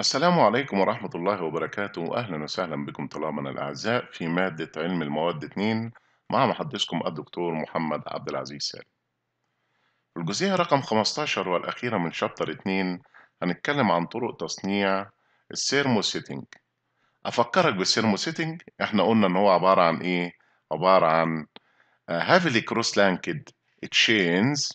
السلام عليكم ورحمة الله وبركاته أهلا وسهلا بكم طلابنا الأعزاء في مادة علم المواد 2 مع محدثكم الدكتور محمد عبد العزيز سالم الجزئية رقم 15 والأخيرة من شابتر 2 هنتكلم عن طرق تصنيع السيرمو سيتنج أفكرك بالسيرمو سيتنج احنا قلنا إن هو عبارة عن إيه؟ عبارة عن آه، heavily cross-linked chains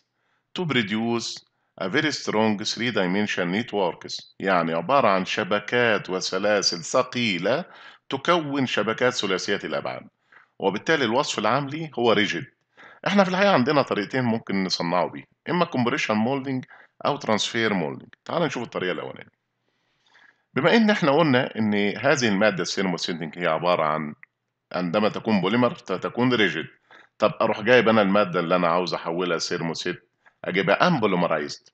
to produce A very strong three-dimensional networks يعني عبارة عن شبكات وسلاسل ثقيلة تكون شبكات ثلاثية الأبعاد وبالتالي الوصف العام لي هو rigid احنا في الحقيقة عندنا طريقتين ممكن نصنعه بيه إما كومبريشن مولدنج أو ترانسفير مولدنج تعال نشوف الطريقة الأولانية بما إن احنا قلنا إن هذه المادة السينموسينتينج هي عبارة عن عندما تكون بوليمر تكون ريجيد طب أروح جايب أنا المادة اللي أنا عاوز أحولها سيرموسيت اجيبها امبولومرايزد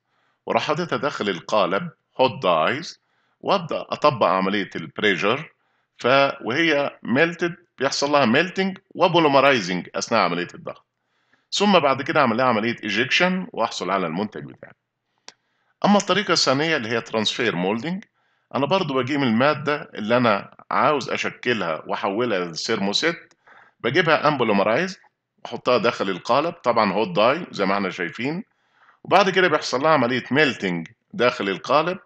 واروح حاططها داخل القالب هوت دايز وابدا اطبق عمليه البريجر ف وهي ميلتد بيحصل لها ميلتنج وبولومرايزنج اثناء عمليه الضغط ثم بعد كده اعمل لها عمليه إيجيكشن واحصل على المنتج بتاعي اما الطريقه الثانيه اللي هي ترانسفير مولدنج انا برضو بجيب الماده اللي انا عاوز اشكلها واحولها لثيرموسيت بجيبها امبولومرايز واحطها داخل القالب طبعا هوت داي زي ما احنا شايفين وبعد كده بيحصل لها عمليه ميلتنج داخل القالب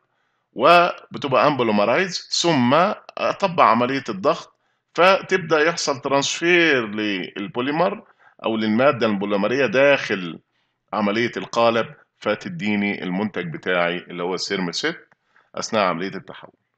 وبتبقى امبولومرايز ثم اطبق عمليه الضغط فتبدا يحصل ترانسفير للبوليمر او للماده البوليمريه داخل عمليه القالب فتديني المنتج بتاعي اللي هو السيرمسيت اثناء عمليه التحول